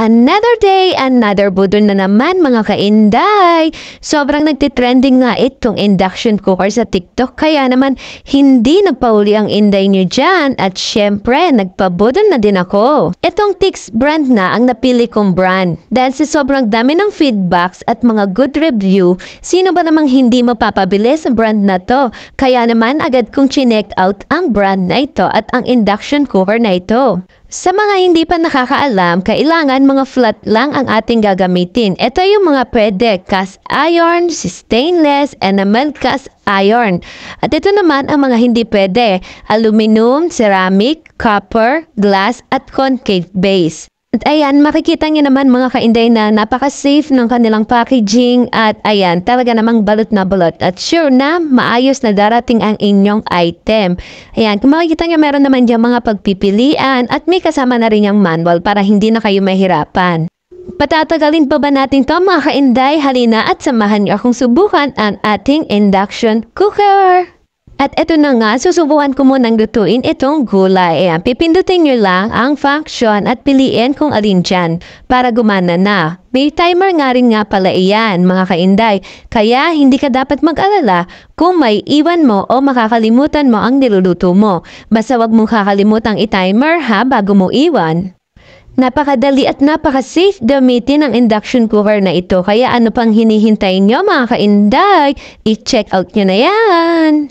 Another day, another budol na naman mga kainday. Sobrang nagtitrending nga itong induction cooker sa TikTok kaya naman hindi nagpauli ang inday niyo dyan at syempre nagpabudol na din ako. Itong Tix brand na ang napili kong brand. Dahil sa sobrang dami ng feedbacks at mga good review, sino ba namang hindi mapapabili sa brand na to? Kaya naman agad kong chinect out ang brand na ito at ang induction cooker na ito. Sa mga hindi pa nakakaalam, kailangan mga flat lang ang ating gagamitin. Ito yung mga pwede, cast iron, stainless, enamel cast iron. At ito naman ang mga hindi pwede, aluminum, ceramic, copper, glass at concave base. At ayan, makikita niyo naman mga kainday na napaka-safe ng kanilang packaging at ayan, talaga namang balot na balot. At sure na, maayos na darating ang inyong item. Ayan, kung makikita niyo meron naman dyan mga pagpipilian at may kasama na rin yung manual para hindi na kayo mahirapan. Patatagalin pa ba natin to mga kainday? Halina at samahan niyo akong subukan ang ating induction cooker! At eto na nga, susubukan ko munang lutuin itong gulay. Ayan, pipindutin nyo lang ang function at piliin kung alin dyan para gumana na. May timer nga rin nga pala iyan, mga kainday. Kaya hindi ka dapat mag-alala kung may iwan mo o makakalimutan mo ang niluluto mo. Basta wag mong kakalimutang i-timer ha bago mo iwan. Napakadali at napaka-safe gamitin ang induction cooker na ito. Kaya ano pang hinihintay nyo mga kainday? I-check out nyo na yan!